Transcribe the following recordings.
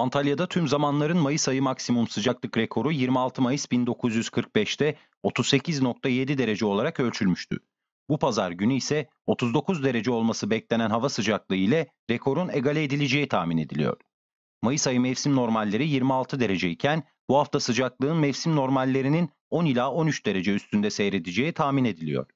Antalya'da tüm zamanların Mayıs ayı maksimum sıcaklık rekoru 26 Mayıs 1945'te 38.7 derece olarak ölçülmüştü. Bu pazar günü ise 39 derece olması beklenen hava sıcaklığı ile rekorun egale edileceği tahmin ediliyor. Mayıs ayı mevsim normalleri 26 derece iken bu hafta sıcaklığın mevsim normallerinin 10 ila 13 derece üstünde seyredeceği tahmin ediliyor.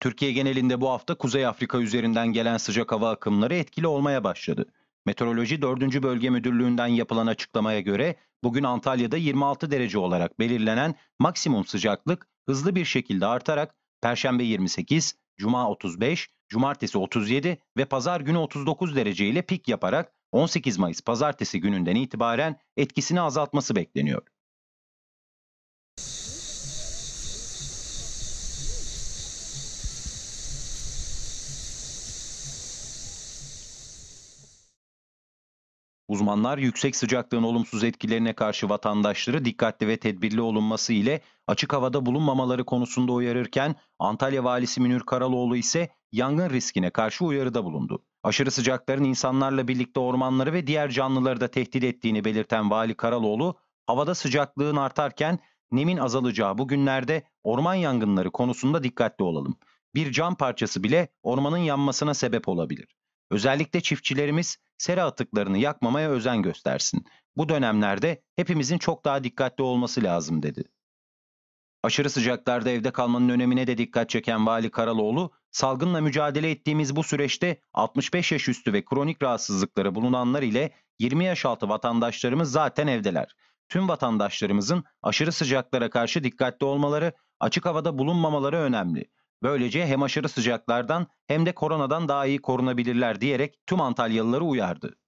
Türkiye genelinde bu hafta Kuzey Afrika üzerinden gelen sıcak hava akımları etkili olmaya başladı. Meteoroloji 4. Bölge Müdürlüğü'nden yapılan açıklamaya göre bugün Antalya'da 26 derece olarak belirlenen maksimum sıcaklık hızlı bir şekilde artarak Perşembe 28, Cuma 35, Cumartesi 37 ve Pazar günü 39 derece ile pik yaparak 18 Mayıs Pazartesi gününden itibaren etkisini azaltması bekleniyor. Uzmanlar yüksek sıcaklığın olumsuz etkilerine karşı vatandaşları dikkatli ve tedbirli olunması ile açık havada bulunmamaları konusunda uyarırken Antalya Valisi Münir Karaloğlu ise yangın riskine karşı uyarıda bulundu. Aşırı sıcakların insanlarla birlikte ormanları ve diğer canlıları da tehdit ettiğini belirten Vali Karaloğlu, havada sıcaklığın artarken nemin azalacağı bu günlerde orman yangınları konusunda dikkatli olalım. Bir cam parçası bile ormanın yanmasına sebep olabilir. Özellikle çiftçilerimiz sera atıklarını yakmamaya özen göstersin. Bu dönemlerde hepimizin çok daha dikkatli olması lazım dedi. Aşırı sıcaklarda evde kalmanın önemine de dikkat çeken Vali Karaloğlu, salgınla mücadele ettiğimiz bu süreçte 65 yaş üstü ve kronik rahatsızlıkları bulunanlar ile 20 yaş altı vatandaşlarımız zaten evdeler. Tüm vatandaşlarımızın aşırı sıcaklara karşı dikkatli olmaları, açık havada bulunmamaları önemli. Böylece hem aşırı sıcaklardan hem de koronadan daha iyi korunabilirler diyerek tüm Antalyalıları uyardı.